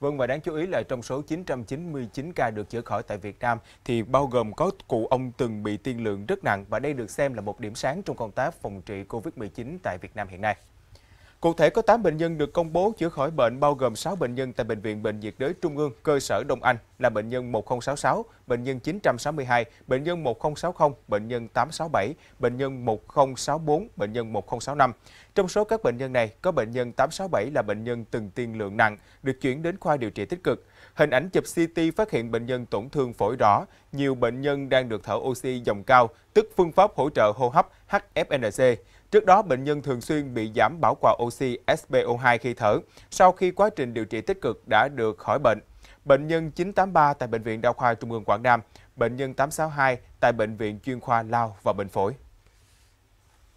Vâng và đáng chú ý là trong số 999 ca được chữa khỏi tại Việt Nam thì bao gồm có cụ ông từng bị tiên lượng rất nặng và đây được xem là một điểm sáng trong công tác phòng trị COVID-19 tại Việt Nam hiện nay. Cụ thể có 8 bệnh nhân được công bố chữa khỏi bệnh bao gồm 6 bệnh nhân tại Bệnh viện Bệnh nhiệt đới Trung ương cơ sở Đông Anh là bệnh nhân 1066, bệnh nhân 962, bệnh nhân 1060, bệnh nhân 867, bệnh nhân 1064, bệnh nhân 1065. Trong số các bệnh nhân này, có bệnh nhân 867 là bệnh nhân từng tiên lượng nặng, được chuyển đến khoa điều trị tích cực. Hình ảnh chụp CT phát hiện bệnh nhân tổn thương phổi rõ, nhiều bệnh nhân đang được thở oxy dòng cao, tức phương pháp hỗ trợ hô hấp HFNC. Trước đó, bệnh nhân thường xuyên bị giảm bảo quà oxy SpO2 khi thở, sau khi quá trình điều trị tích cực đã được khỏi bệnh. Bệnh nhân 983 tại Bệnh viện Đa khoa Trung ương Quảng Nam, bệnh nhân 862 tại Bệnh viện chuyên khoa Lao và Bệnh phổi.